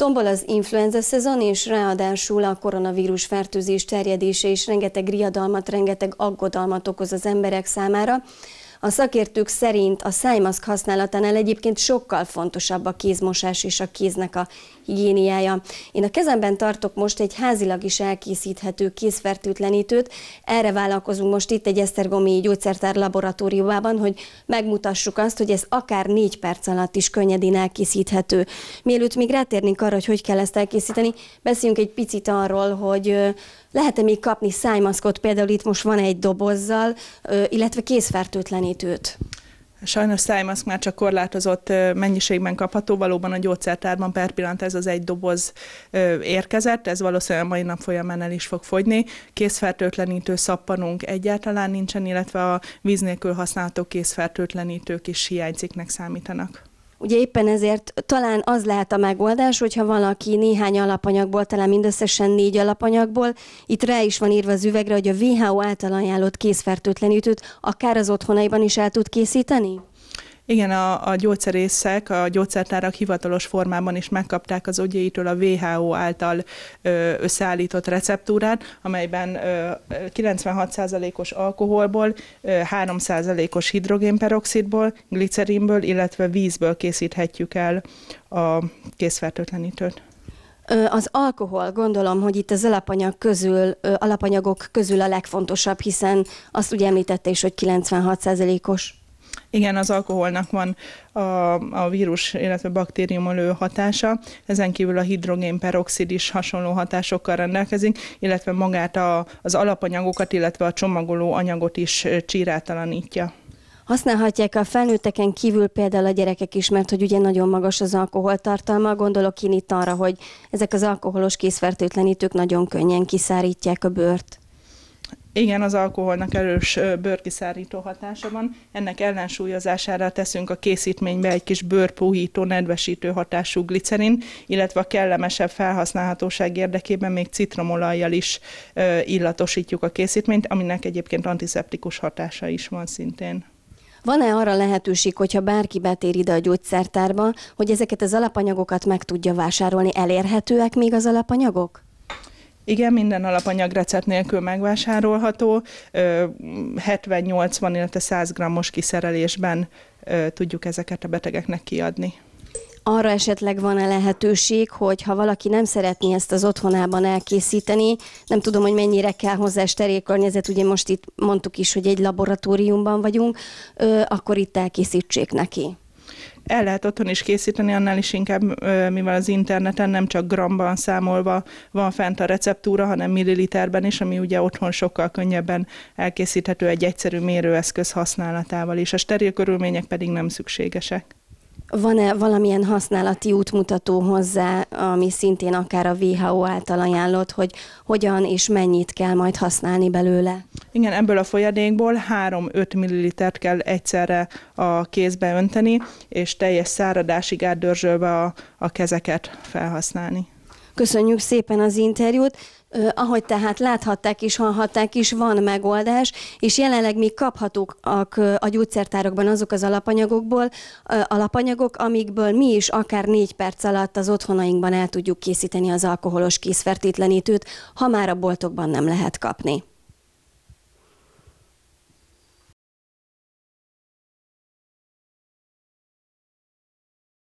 Tombol az influenza szezon, és ráadásul a koronavírus fertőzés terjedése is rengeteg riadalmat, rengeteg aggodalmat okoz az emberek számára. A szakértők szerint a szájmaszk használatánál egyébként sokkal fontosabb a kézmosás és a kéznek a higiéniája. Én a kezemben tartok most egy házilag is elkészíthető kézfertőtlenítőt. Erre vállalkozunk most itt egy Esztergomi gyógyszertár laboratóriumában, hogy megmutassuk azt, hogy ez akár négy perc alatt is könnyedén elkészíthető. Mielőtt még rátérnénk arra, hogy hogy kell ezt elkészíteni, beszéljünk egy picit arról, hogy lehet-e még kapni szájmaszkot, például itt most van egy dobozzal, illetve kézfertőtlenítő fertőtlenítőt? Sajnos szájmaszk már csak korlátozott mennyiségben kapható, valóban a gyógyszertárban per pillanat ez az egy doboz érkezett, ez valószínűleg mai nap folyamán el is fog fogyni. Készfertőtlenítő szappanunk egyáltalán nincsen, illetve a víz nélkül használható készfertőtlenítők is hiányciknek számítanak. Ugye éppen ezért talán az lehet a megoldás, hogyha valaki néhány alapanyagból, talán mindösszesen négy alapanyagból, itt rá is van írva az üvegre, hogy a WHO által ajánlott készfertőtlenítőt akár az otthonaiban is el tud készíteni? Igen, a, a gyógyszerészek, a gyógyszertárak hivatalos formában is megkapták az ogyéitől a WHO által összeállított receptúrát, amelyben 96%-os alkoholból, 3%-os hidrogénperoxidból, glicerinből, illetve vízből készíthetjük el a készfertőtlenítőt. Az alkohol, gondolom, hogy itt az alapanyag közül, alapanyagok közül a legfontosabb, hiszen azt ugye említette is, hogy 96%-os. Igen, az alkoholnak van a, a vírus, illetve baktériumolő hatása, ezen kívül a hidrogénperoxid is hasonló hatásokkal rendelkezik, illetve magát a, az alapanyagokat, illetve a csomagoló anyagot is csirátalanítja. Használhatják a felnőtteken kívül például a gyerekek is, mert hogy ugye nagyon magas az alkoholtartalma. Gondolok én itt arra, hogy ezek az alkoholos készfertőtlenítők nagyon könnyen kiszárítják a bőrt. Igen, az alkoholnak erős bőrkiszárító hatása van. Ennek ellensúlyozására teszünk a készítménybe egy kis bőrpuhító, nedvesítő hatású glicerin, illetve a kellemesebb felhasználhatóság érdekében még citromolajjal is illatosítjuk a készítményt, aminek egyébként antiszeptikus hatása is van szintén. Van-e arra lehetőség, hogyha bárki betér ide a gyógyszertárba, hogy ezeket az alapanyagokat meg tudja vásárolni? Elérhetőek még az alapanyagok? Igen, minden alapanyag recept nélkül megvásárolható, 70-80, illetve 100 g-os kiszerelésben tudjuk ezeket a betegeknek kiadni. Arra esetleg van-e lehetőség, hogy ha valaki nem szeretné ezt az otthonában elkészíteni, nem tudom, hogy mennyire kell hozzá sterilkörnyezet, ugye most itt mondtuk is, hogy egy laboratóriumban vagyunk, akkor itt elkészítsék neki. El lehet otthon is készíteni, annál is inkább, mivel az interneten nem csak gramban számolva van fent a receptúra, hanem milliliterben is, ami ugye otthon sokkal könnyebben elkészíthető egy egyszerű mérőeszköz használatával is. A steril körülmények pedig nem szükségesek. Van-e valamilyen használati útmutató hozzá, ami szintén akár a WHO által ajánlott, hogy hogyan és mennyit kell majd használni belőle? Igen, ebből a folyadékból 3-5 millilitert kell egyszerre a kézbe önteni, és teljes száradásig átdörzsölve a, a kezeket felhasználni. Köszönjük szépen az interjút. Ahogy tehát láthatták is, hallhatták is, van megoldás, és jelenleg még kaphatók a gyógyszertárakban azok az alapanyagokból, alapanyagok, amikből mi is akár négy perc alatt az otthonainkban el tudjuk készíteni az alkoholos készfertőtlenítőt, ha már a boltokban nem lehet kapni.